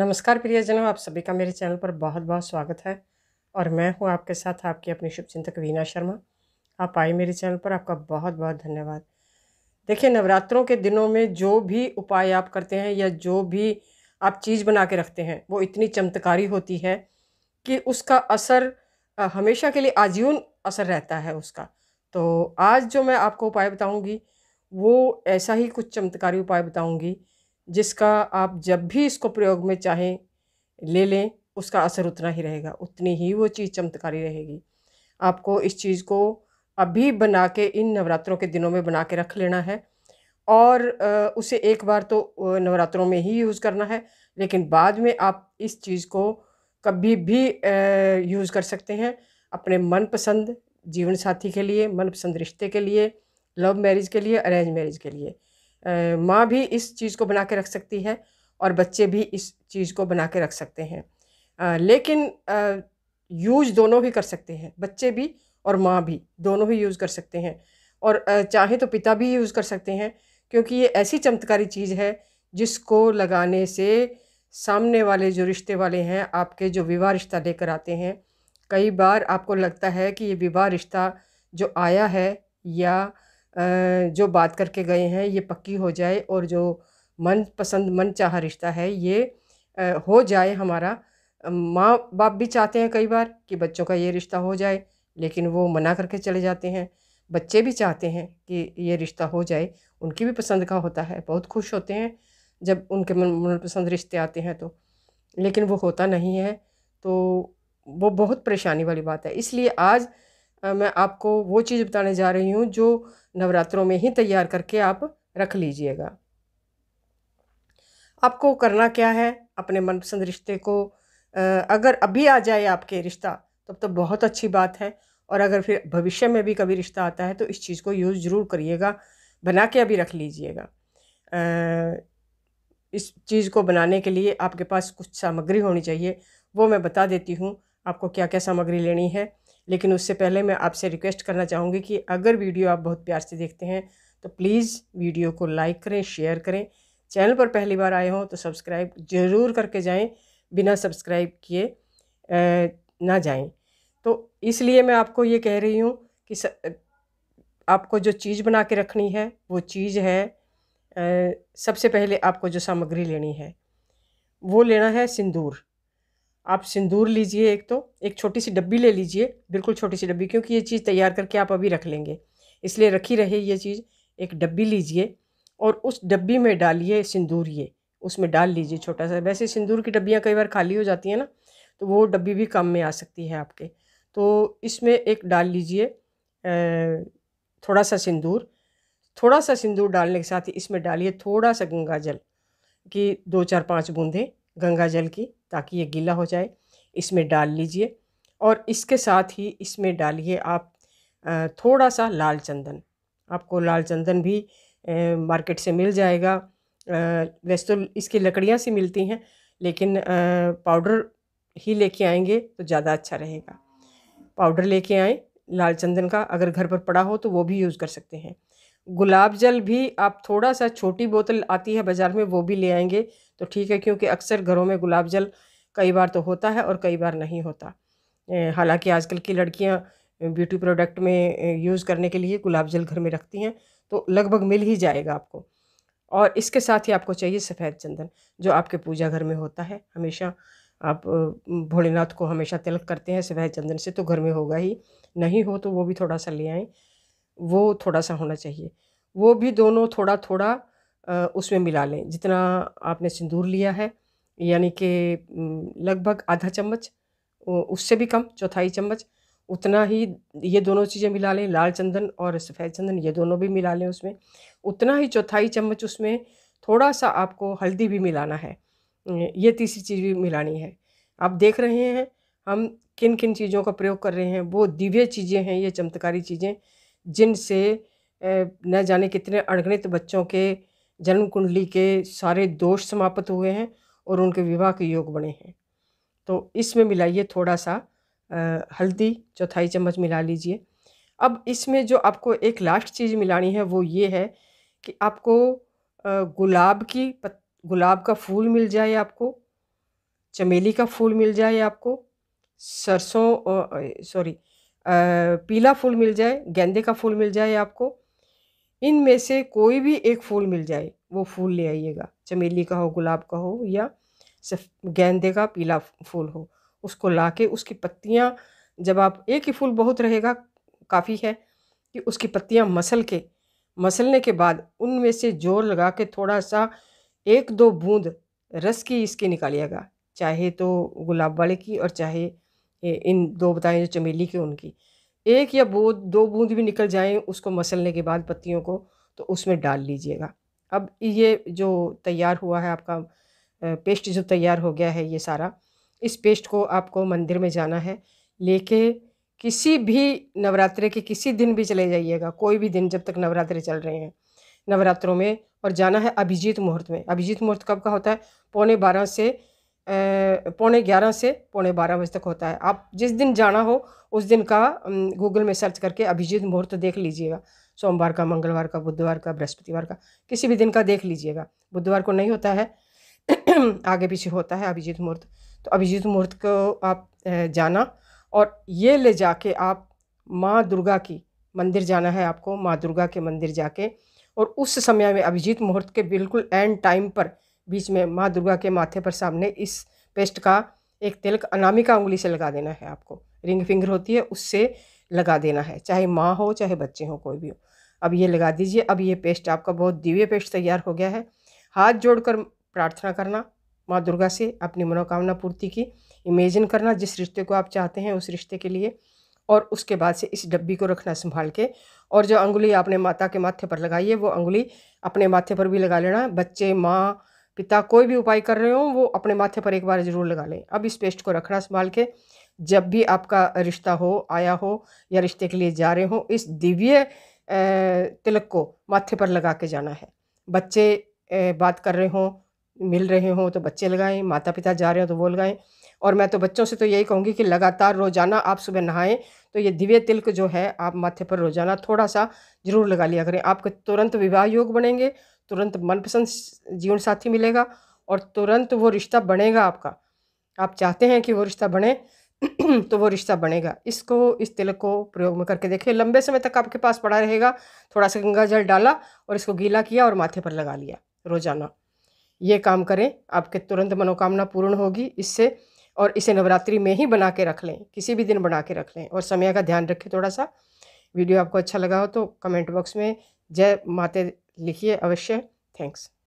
नमस्कार प्रियजनों आप सभी का मेरे चैनल पर बहुत बहुत स्वागत है और मैं हूं आपके साथ आपकी अपनी शुभचिंतक वीना शर्मा आप आए मेरे चैनल पर आपका बहुत बहुत धन्यवाद देखिए नवरात्रों के दिनों में जो भी उपाय आप करते हैं या जो भी आप चीज़ बना के रखते हैं वो इतनी चमत्कारी होती है कि उसका असर हमेशा के लिए आजीवन असर रहता है उसका तो आज जो मैं आपको उपाय बताऊंगी वो ऐसा ही कुछ चमत्कारी उपाय बताऊंगी जिसका आप जब भी इसको प्रयोग में चाहें ले लें उसका असर उतना ही रहेगा उतनी ही वो चीज़ चमत्कारी रहेगी आपको इस चीज़ को अभी बना के इन नवरात्रों के दिनों में बना के रख लेना है और उसे एक बार तो नवरात्रों में ही यूज़ करना है लेकिन बाद में आप इस चीज़ को कभी भी यूज़ कर सकते हैं अपने मनपसंद जीवन साथी के लिए मनपसंद रिश्ते के लिए लव मैरिज के लिए अरेंज मैरिज के लिए माँ भी इस चीज़ को बना के रख सकती है और बच्चे भी इस चीज़ को बना के रख सकते हैं आ, लेकिन आ, यूज दोनों ही कर सकते हैं बच्चे भी और माँ भी दोनों ही यूज़ कर सकते हैं और चाहे तो पिता भी यूज़ कर सकते हैं क्योंकि ये ऐसी चमत्कारी चीज़ है जिसको लगाने से सामने वाले जो रिश्ते वाले हैं आपके जो विवाह रिश्ता लेकर आते हैं कई बार आपको लगता है कि ये विवाह रिश्ता जो आया है या जो बात करके गए हैं ये पक्की हो जाए और जो मन पसंद मन चाह रिश्ता है ये हो जाए हमारा माँ बाप भी चाहते हैं कई बार कि बच्चों का ये रिश्ता हो जाए लेकिन वो मना करके चले जाते हैं बच्चे भी चाहते हैं कि ये रिश्ता हो जाए उनकी भी पसंद का होता है बहुत खुश होते हैं जब उनके मन मनपसंद रिश्ते आते हैं तो लेकिन वो होता नहीं है तो वो बहुत परेशानी वाली बात है इसलिए आज मैं आपको वो चीज़ बताने जा रही हूँ जो नवरात्रों में ही तैयार करके आप रख लीजिएगा आपको करना क्या है अपने मनपसंद रिश्ते को अगर अभी आ जाए आपके रिश्ता तब तो बहुत अच्छी बात है और अगर फिर भविष्य में भी कभी रिश्ता आता है तो इस चीज़ को यूज़ ज़रूर करिएगा बना के अभी रख लीजिएगा इस चीज़ को बनाने के लिए आपके पास कुछ सामग्री होनी चाहिए वो मैं बता देती हूँ आपको क्या क्या सामग्री लेनी है लेकिन उससे पहले मैं आपसे रिक्वेस्ट करना चाहूँगी कि अगर वीडियो आप बहुत प्यार से देखते हैं तो प्लीज़ वीडियो को लाइक करें शेयर करें चैनल पर पहली बार आए हों तो सब्सक्राइब ज़रूर करके जाएं बिना सब्सक्राइब किए ना जाएं तो इसलिए मैं आपको ये कह रही हूँ कि स, आपको जो चीज़ बना के रखनी है वो चीज़ है सबसे पहले आपको जो सामग्री लेनी है वो लेना है सिंदूर आप सिंदूर लीजिए एक तो एक छोटी सी डब्बी ले लीजिए बिल्कुल छोटी सी डब्बी क्योंकि ये चीज़ तैयार करके आप अभी रख लेंगे इसलिए रखी रहे ये चीज़ एक डब्बी लीजिए और उस डब्बी में डालिए सिंदूर ये उसमें डाल लीजिए छोटा सा वैसे सिंदूर की डब्बियाँ कई बार खाली हो जाती हैं ना तो वो डब्बी भी काम में आ सकती है आपके तो इसमें एक डाल लीजिए थोड़ा सा सिंदूर थोड़ा सा सिंदूर डालने के साथ ही इसमें डालिए थोड़ा सा गंगा जल की दो चार पाँच बूंदें गंगा जल की ताकि ये गीला हो जाए इसमें डाल लीजिए और इसके साथ ही इसमें डालिए आप थोड़ा सा लाल चंदन आपको लाल चंदन भी मार्केट से मिल जाएगा वैसे तो इसकी लकड़ियाँ सी मिलती हैं लेकिन पाउडर ही लेके आएंगे तो ज़्यादा अच्छा रहेगा पाउडर लेके आएँ लाल चंदन का अगर घर पर पड़ा हो तो वो भी यूज़ कर सकते हैं गुलाब जल भी आप थोड़ा सा छोटी बोतल आती है बाज़ार में वो भी ले आएंगे तो ठीक है क्योंकि अक्सर घरों में गुलाब जल कई बार तो होता है और कई बार नहीं होता हालांकि आजकल की लड़कियां ब्यूटी प्रोडक्ट में यूज़ करने के लिए गुलाब जल घर में रखती हैं तो लगभग मिल ही जाएगा आपको और इसके साथ ही आपको चाहिए सफ़ेद चंदन जो आपके पूजा घर में होता है हमेशा आप भोलेनाथ को हमेशा तिलक करते हैं सफ़ेद चंदन से तो घर में होगा ही नहीं हो तो वो भी थोड़ा सा ले आएँ वो थोड़ा सा होना चाहिए वो भी दोनों थोड़ा थोड़ा उसमें मिला लें जितना आपने सिंदूर लिया है यानी कि लगभग आधा चम्मच उससे भी कम चौथाई चम्मच उतना ही ये दोनों चीज़ें मिला लें लाल चंदन और सफ़ेद चंदन ये दोनों भी मिला लें उसमें उतना ही चौथाई चम्मच उसमें थोड़ा सा आपको हल्दी भी मिलाना है ये तीसरी चीज़ भी मिलानी है आप देख रहे हैं हम किन किन चीज़ों का प्रयोग कर रहे हैं वो दिव्य चीज़ें हैं ये चमत्कारी चीज़ें जिनसे न जाने कितने अणगणित बच्चों के जन्म कुंडली के सारे दोष समाप्त हुए हैं और उनके विवाह के योग बने हैं तो इसमें मिलाइए थोड़ा सा हल्दी चौथाई चम्मच मिला लीजिए अब इसमें जो आपको एक लास्ट चीज़ मिलानी है वो ये है कि आपको गुलाब की पत, गुलाब का फूल मिल जाए आपको चमेली का फूल मिल जाए आपको सरसों सॉरी पीला फूल मिल जाए गेंदे का फूल मिल जाए आपको इनमें से कोई भी एक फूल मिल जाए वो फूल ले आइएगा चमेली का हो गुलाब का हो या गेंदे का पीला फूल हो उसको ला के उसकी पत्तियाँ जब आप एक ही फूल बहुत रहेगा काफ़ी है कि उसकी पत्तियाँ मसल के मसलने के बाद उनमें से जोर लगा के थोड़ा सा एक दो बूंद रस की इसकी निकालिएगा चाहे तो गुलाब वाले की और चाहे इन दो बताएं जो चमेली के उनकी एक या बो दो बूंद भी निकल जाएं उसको मसलने के बाद पत्तियों को तो उसमें डाल लीजिएगा अब ये जो तैयार हुआ है आपका पेस्ट जो तैयार हो गया है ये सारा इस पेस्ट को आपको मंदिर में जाना है लेके किसी भी नवरात्रे के किसी दिन भी चले जाइएगा कोई भी दिन जब तक नवरात्रे चल रहे हैं नवरात्रों में और जाना है अभिजीत मुहूर्त में अभिजीत मुहूर्त कब का होता है पौने बारह से पौने ग्यारह से पौने बारह बजे तक होता है आप जिस दिन जाना हो उस दिन का गूगल में सर्च करके अभिजीत मुहूर्त देख लीजिएगा सोमवार का मंगलवार का बुधवार का बृहस्पतिवार का किसी भी दिन का देख लीजिएगा बुधवार को नहीं होता है आगे पीछे होता है अभिजीत मुहूर्त तो अभिजीत मुहूर्त को आप जाना और ये ले जाके आप माँ दुर्गा की मंदिर जाना है आपको माँ दुर्गा के मंदिर जाके और उस समय में अभिजीत मुहूर्त के बिल्कुल एंड टाइम पर बीच में माँ दुर्गा के माथे पर सामने इस पेस्ट का एक तिलक अनामिका उंगली से लगा देना है आपको रिंग फिंगर होती है उससे लगा देना है चाहे माँ हो चाहे बच्चे हों कोई भी हो अब ये लगा दीजिए अब ये पेस्ट आपका बहुत दिव्य पेस्ट तैयार हो गया है हाथ जोड़कर प्रार्थना करना माँ दुर्गा से अपनी मनोकामना पूर्ति की इमेजिन करना जिस रिश्ते को आप चाहते हैं उस रिश्ते के लिए और उसके बाद से इस डब्बी को रखना संभाल के और जो अंगुली आपने माता के माथे पर लगाई है वो अंगुली अपने माथे पर भी लगा लेना बच्चे माँ पिता कोई भी उपाय कर रहे हो वो अपने माथे पर एक बार ज़रूर लगा लें अब इस पेस्ट को रखना संभाल के जब भी आपका रिश्ता हो आया हो या रिश्ते के लिए जा रहे हो इस दिव्य तिलक को माथे पर लगा के जाना है बच्चे बात कर रहे हों मिल रहे हों तो बच्चे लगाएं माता पिता जा रहे हो तो वो लगाएं और मैं तो बच्चों से तो यही कहूँगी कि लगातार रोज़ाना आप सुबह नहाएं तो ये दिव्य तिलक जो है आप माथे पर रोज़ाना थोड़ा सा ज़रूर लगा लिया करें आपके तुरंत विवाह योग बनेंगे तुरंत मनपसंद जीवन साथी मिलेगा और तुरंत वो रिश्ता बनेगा आपका आप चाहते हैं कि वो रिश्ता बने तो वो रिश्ता बनेगा इसको इस तिलक को प्रयोग में करके देखिए लंबे समय तक आपके पास पड़ा रहेगा थोड़ा सा गंगा जल डाला और इसको गीला किया और माथे पर लगा लिया रोज़ाना ये काम करें आपके तुरंत मनोकामना पूर्ण होगी इससे और इसे नवरात्रि में ही बना के रख लें किसी भी दिन बना के रख लें और समय का ध्यान रखें थोड़ा सा वीडियो आपको अच्छा लगा हो तो कमेंट बॉक्स में जय माते लिखिए अवश्य थैंक्स